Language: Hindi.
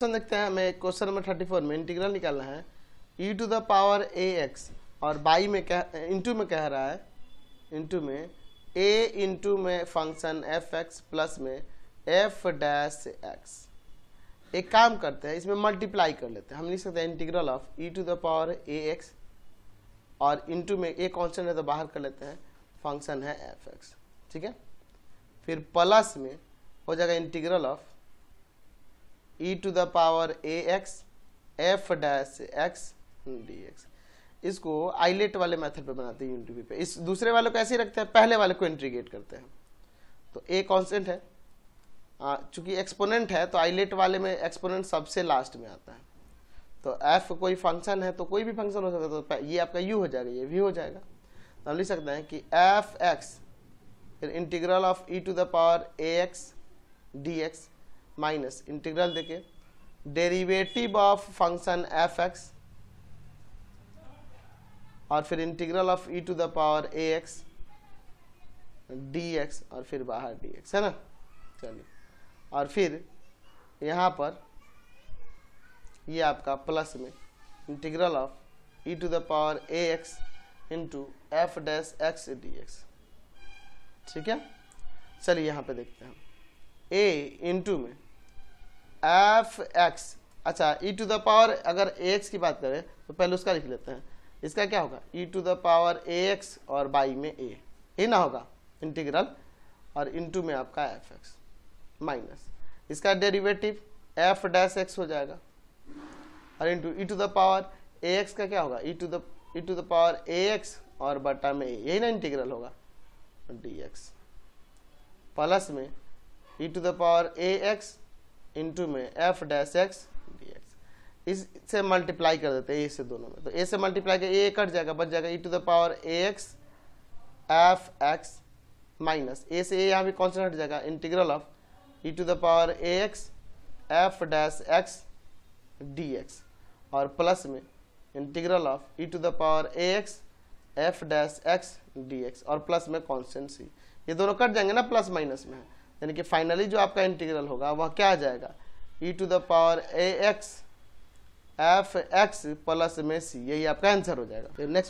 क्वेश्चन देखते हैं हमें क्वेश्चन नंबर थर्टी फोर में इंटीग्रल निकालना है e to the power a x और बाई में कह इंटू में कह रहा है इंटू में ए इंटू में फंक्शन एफ एक्स प्लस में एफ डैश एक्स एक काम करते हैं इसमें मल्टीप्लाई कर लेते हैं हम लिख सकते हैं integral of e to the power a x और इंटू में ए कॉन्सेंट है तो बाहर कर लेते हैं फंक्शन है एफ एक्स ठीक है फिर प्लस में हो जाएगा integral of e to the power a x f dash x d x इसको आईलेट वाले मेथड पे बनाते हैं यूनिट पे इस दूसरे वाले को ऐसे ही रखते हैं पहले वाले को इंट्रीगेट करते हैं तो ए कांस्टेंट है चूंकि एक्सपोनेंट है तो आईलेट वाले में एक्सपोनेंट सबसे लास्ट में आता है तो एफ कोई फंक्शन है तो कोई भी फंक्शन हो सकता है तो ये आपका यू हो जाएगा ये भी हो जाएगा तो हम लिख सकते हैं कि एफ एक्स फिर integral of e to the power a x d x minus integral देखिए derivative of function f x और फिर integral of e to the power a x d x और फिर बाहर डी एक्स है ना चलिए और फिर यहाँ पर ये आपका प्लस में integral of e to the power a x into f dash x d x ठीक है चलिए यहाँ पे देखते हैं ए इंटू में एफ एक्स अच्छा ई टू द पावर अगर ए एक्स की बात करें तो पहले उसका लिख लेते हैं इसका क्या होगा e to the power a x और बाई में ए ही ना होगा इंटीग्रल और इनटू में आपका एफ एक्स माइनस इसका डेरिवेटिव एफ डैश एक्स हो जाएगा और into e to the power a x का क्या होगा e to the e to the power a x और बटा में ए यही ना इंटीग्रल होगा डी एक्स प्लस में e to the power a x into में f dash x d x इससे मल्टीप्लाई कर देते हैं ए से दोनों में तो ए से मल्टीप्लाई कर ए कट जाएगा बच जाएगा e to the power a x f x minus a से ए यहाँ भी कॉन्स्टेंट हट जाएगा integral of e to the power a x f dash x d x और प्लस में integral of e to the power a x f dash x d x और प्लस में कॉन्स्टेंट सी ये दोनों कट जाएंगे ना प्लस माइनस में यानी कि फाइनली जो आपका इंटीग्रल होगा वह क्या आ जाएगा e to the power a x f x plus में सी यही आपका आंसर हो जाएगा नेक्स्ट